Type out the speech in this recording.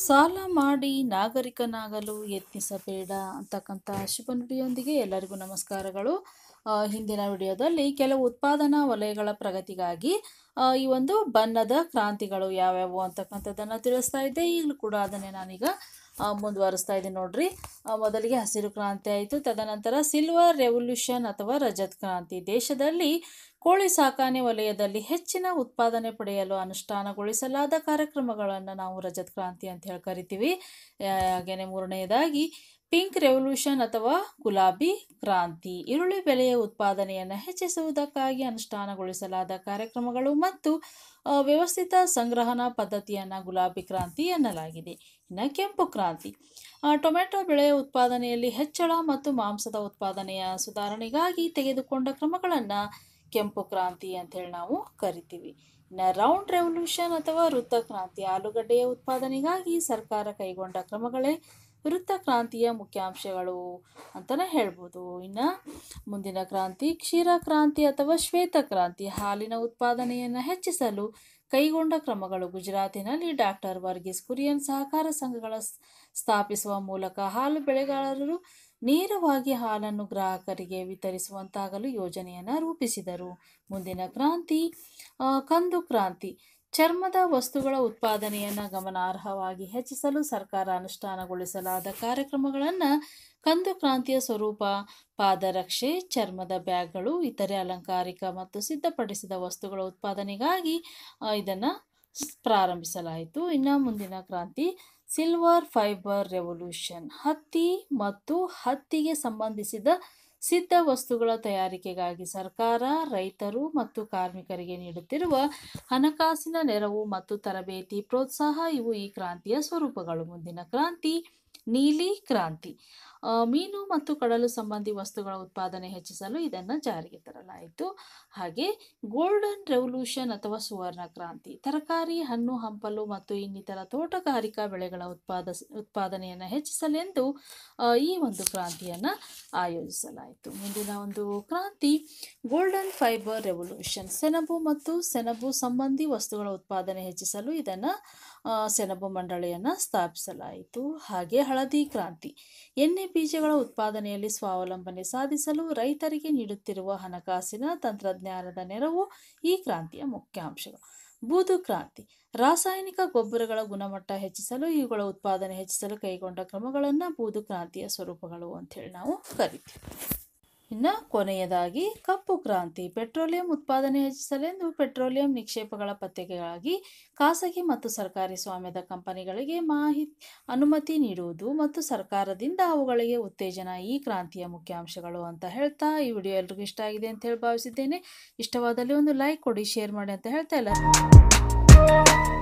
ಸಾಲ ಮಾಡಿ ನಾಗರಿಕನಾಗಲು ಯತ್ನಿಸಬೇಡ ಅಂತಕ್ಕಂಥ ಶುಭ ನುಡಿಯೊಂದಿಗೆ ಎಲ್ಲರಿಗೂ ನಮಸ್ಕಾರಗಳು ಹಿಂದಿನ ವಿಡಿಯೋದಲ್ಲಿ ಕೆಲವು ಉತ್ಪಾದನಾ ವಲಯಗಳ ಪ್ರಗತಿಗಾಗಿ ಈ ಒಂದು ಬಣ್ಣದ ಕ್ರಾಂತಿಗಳು ಯಾವ್ಯಾವು ಅಂತಕ್ಕಂಥದ್ದನ್ನು ತಿಳಿಸ್ತಾ ಇದ್ದೆ ಈಗಲೂ ಕೂಡ ಅದನ್ನೇ ನಾನೀಗ ಮುಂದುವರಿಸ್ತಾ ಇದ್ದೀನಿ ನೋಡ್ರಿ ಮೊದಲಿಗೆ ಹಸಿರು ಕ್ರಾಂತಿ ಆಯಿತು ತದನಂತರ ಸಿಲ್ವರ್ ರೆವಲ್ಯೂಷನ್ ಅಥವಾ ರಜತ್ ಕ್ರಾಂತಿ ದೇಶದಲ್ಲಿ ಕೋಳಿ ಸಾಕಾಣೆ ವಲಯದಲ್ಲಿ ಹೆಚ್ಚಿನ ಉತ್ಪಾದನೆ ಪಡೆಯಲು ಅನುಷ್ಠಾನಗೊಳಿಸಲಾದ ಕಾರ್ಯಕ್ರಮಗಳನ್ನು ನಾವು ರಜತ್ ಕ್ರಾಂತಿ ಅಂತ ಹೇಳಿ ಕರಿತೀವಿ ಹಾಗೆಯೇ ಮೂರನೆಯದಾಗಿ ಪಿಂಕ್ ರೆವಲ್ಯೂಷನ್ ಅಥವಾ ಗುಲಾಬಿ ಕ್ರಾಂತಿ ಈರುಳ್ಳಿ ಬೆಲೆಯ ಉತ್ಪಾದನೆಯನ್ನು ಹೆಚ್ಚಿಸುವುದಕ್ಕಾಗಿ ಅನುಷ್ಠಾನಗೊಳಿಸಲಾದ ಕಾರ್ಯಕ್ರಮಗಳು ಮತ್ತು ವ್ಯವಸ್ಥಿತ ಸಂಗ್ರಹಣಾ ಪದ್ಧತಿಯನ್ನು ಗುಲಾಬಿ ಕ್ರಾಂತಿ ಎನ್ನಲಾಗಿದೆ ಇನ್ನು ಕೆಂಪು ಕ್ರಾಂತಿ ಟೊಮೆಟೊ ಬೆಳೆಯ ಉತ್ಪಾದನೆಯಲ್ಲಿ ಹೆಚ್ಚಳ ಮತ್ತು ಮಾಂಸದ ಉತ್ಪಾದನೆಯ ಸುಧಾರಣೆಗಾಗಿ ತೆಗೆದುಕೊಂಡ ಕ್ರಮಗಳನ್ನು ಕೆಂಪು ಕ್ರಾಂತಿ ಅಂತ ಹೇಳಿ ನಾವು ಕರಿತೀವಿ ರೌಂಡ್ ರೆವಲ್ಯೂಷನ್ ಅಥವಾ ಕ್ರಾಂತಿ ಆಲೂಗಡ್ಡೆಯ ಉತ್ಪಾದನೆಗಾಗಿ ಸರ್ಕಾರ ಕೈಗೊಂಡ ಕ್ರಮಗಳೇ ಕ್ರಾಂತಿಯ ಮುಖ್ಯಾಂಶಗಳು ಅಂತಲೇ ಹೇಳ್ಬೋದು ಇನ್ನು ಮುಂದಿನ ಕ್ರಾಂತಿ ಕ್ಷೀರ ಕ್ರಾಂತಿ ಅಥವಾ ಶ್ವೇತ ಕ್ರಾಂತಿ ಹಾಲಿನ ಉತ್ಪಾದನೆಯನ್ನು ಹೆಚ್ಚಿಸಲು ಕೈಗೊಂಡ ಕ್ರಮಗಳು ಗುಜರಾತಿನಲ್ಲಿ ಡಾಕ್ಟರ್ ವರ್ಗೀಸ್ ಕುರಿಯನ್ ಸಹಕಾರ ಸಂಘಗಳ ಸ್ಥಾಪಿಸುವ ಮೂಲಕ ಹಾಲು ಬೆಳೆಗಾರರು ನೇರವಾಗಿ ಹಾಲನ್ನು ಗ್ರಾಹಕರಿಗೆ ವಿತರಿಸುವಂತಾಗಲು ಯೋಜನೆಯನ್ನು ರೂಪಿಸಿದರು ಮುಂದಿನ ಕ್ರಾಂತಿ ಕಂದು ಕ್ರಾಂತಿ ಚರ್ಮದ ವಸ್ತುಗಳ ಉತ್ಪಾದನೆಯನ್ನು ಗಮನಾರ್ಹವಾಗಿ ಹೆಚ್ಚಿಸಲು ಸರ್ಕಾರ ಅನುಷ್ಠಾನಗೊಳಿಸಲಾದ ಕಾರ್ಯಕ್ರಮಗಳನ್ನು ಕಂದು ಕ್ರಾಂತಿಯ ಸ್ವರೂಪ ಪಾದರಕ್ಷೆ ಚರ್ಮದ ಬ್ಯಾಗ್ಗಳು ಇತರೆ ಅಲಂಕಾರಿಕ ಮತ್ತು ಸಿದ್ಧಪಡಿಸಿದ ವಸ್ತುಗಳ ಉತ್ಪಾದನೆಗಾಗಿ ಇದನ್ನು ಪ್ರಾರಂಭಿಸಲಾಯಿತು ಇನ್ನು ಮುಂದಿನ ಕ್ರಾಂತಿ ಸಿಲ್ವರ್ ಫೈಬರ್ ರೆವಲ್ಯೂಷನ್ ಹತ್ತಿ ಮತ್ತು ಹತ್ತಿಗೆ ಸಂಬಂಧಿಸಿದ ಸಿದ್ಧ ವಸ್ತುಗಳ ತಯಾರಿಕೆಗಾಗಿ ಸರ್ಕಾರ ರೈತರು ಮತ್ತು ಕಾರ್ಮಿಕರಿಗೆ ನೀಡುತ್ತಿರುವ ಹಣಕಾಸಿನ ನೆರವು ಮತ್ತು ತರಬೇತಿ ಪ್ರೋತ್ಸಾಹ ಇವು ಈ ಕ್ರಾಂತಿಯ ಸ್ವರೂಪಗಳು ಮುಂದಿನ ಕ್ರಾಂತಿ ನೀಲಿ ಕ್ರಾಂತಿ ಮೀನು ಮತ್ತು ಕಡಲು ಸಂಬಂಧಿ ವಸ್ತುಗಳ ಉತ್ಪಾದನೆ ಹೆಚ್ಚಿಸಲು ಇದನ್ನು ಜಾರಿಗೆ ತರಲಾಯಿತು ಹಾಗೆ ಗೋಲ್ಡನ್ ರೆವಲ್ಯೂಷನ್ ಅಥವಾ ಸುವರ್ಣ ಕ್ರಾಂತಿ ತರಕಾರಿ ಹಣ್ಣು ಹಂಪಲು ಮತ್ತು ಇನ್ನಿತರ ತೋಟಗಾರಿಕಾ ಬೆಳೆಗಳ ಉತ್ಪಾದ ಉತ್ಪಾದನೆಯನ್ನು ಹೆಚ್ಚಿಸಲೆಂದು ಈ ಒಂದು ಕ್ರಾಂತಿಯನ್ನು ಆಯೋಜಿಸಲಾಯಿತು ಮುಂದಿನ ಒಂದು ಕ್ರಾಂತಿ ಗೋಲ್ಡನ್ ಫೈಬರ್ ರೆವಲ್ಯೂಷನ್ ಸೆಣಬು ಮತ್ತು ಸೆಣಬು ಸಂಬಂಧಿ ವಸ್ತುಗಳ ಉತ್ಪಾದನೆ ಹೆಚ್ಚಿಸಲು ಇದನ್ನು ಸೆಣಬು ಮಂಡಳಿಯನ್ನು ಸ್ಥಾಪಿಸಲಾಯಿತು ಹಾಗೆ ಹಳದಿ ಕ್ರಾಂತಿ ಎಣ್ಣೆ ಬೀಜಗಳ ಉತ್ಪಾದನೆಯಲ್ಲಿ ಸ್ವಾವಲಂಬನೆ ಸಾಧಿಸಲು ರೈತರಿಗೆ ನೀಡುತ್ತಿರುವ ಹಣಕಾಸಿನ ತಂತ್ರಜ್ಞಾನದ ನೆರವು ಈ ಕ್ರಾಂತಿಯ ಮುಖ್ಯಾಂಶಗಳು ಬೂದು ಕ್ರಾಂತಿ ರಾಸಾಯನಿಕ ಗೊಬ್ಬರಗಳ ಗುಣಮಟ್ಟ ಹೆಚ್ಚಿಸಲು ಇವುಗಳ ಉತ್ಪಾದನೆ ಹೆಚ್ಚಿಸಲು ಕೈಗೊಂಡ ಕ್ರಮಗಳನ್ನು ಬೂದು ಕ್ರಾಂತಿಯ ಸ್ವರೂಪಗಳು ಹೇಳಿ ನಾವು ಕರಿತೀವಿ ಇನ್ನು ಕೊನೆಯದಾಗಿ ಕಪ್ಪು ಕ್ರಾಂತಿ ಪೆಟ್ರೋಲಿಯಂ ಉತ್ಪಾದನೆ ಹೆಚ್ಚಿಸಲೆಂದು ಪೆಟ್ರೋಲಿಯಂ ನಿಕ್ಷೇಪಗಳ ಪತ್ತೆಗಾಗಿ ಖಾಸಗಿ ಮತ್ತು ಸರ್ಕಾರಿ ಸ್ವಾಮ್ಯದ ಕಂಪನಿಗಳಿಗೆ ಮಾಹಿತಿ ಅನುಮತಿ ನೀಡುವುದು ಮತ್ತು ಸರ್ಕಾರದಿಂದ ಅವುಗಳಿಗೆ ಉತ್ತೇಜನ ಈ ಕ್ರಾಂತಿಯ ಮುಖ್ಯಾಂಶಗಳು ಅಂತ ಹೇಳ್ತಾ ಈ ವಿಡಿಯೋ ಎಲ್ರಿಗೂ ಇಷ್ಟ ಆಗಿದೆ ಅಂತ ಹೇಳಿ ಭಾವಿಸಿದ್ದೇನೆ ಇಷ್ಟವಾದಲ್ಲಿ ಒಂದು ಲೈಕ್ ಕೊಡಿ ಶೇರ್ ಮಾಡಿ ಅಂತ ಹೇಳ್ತಾ ಇಲ್ಲ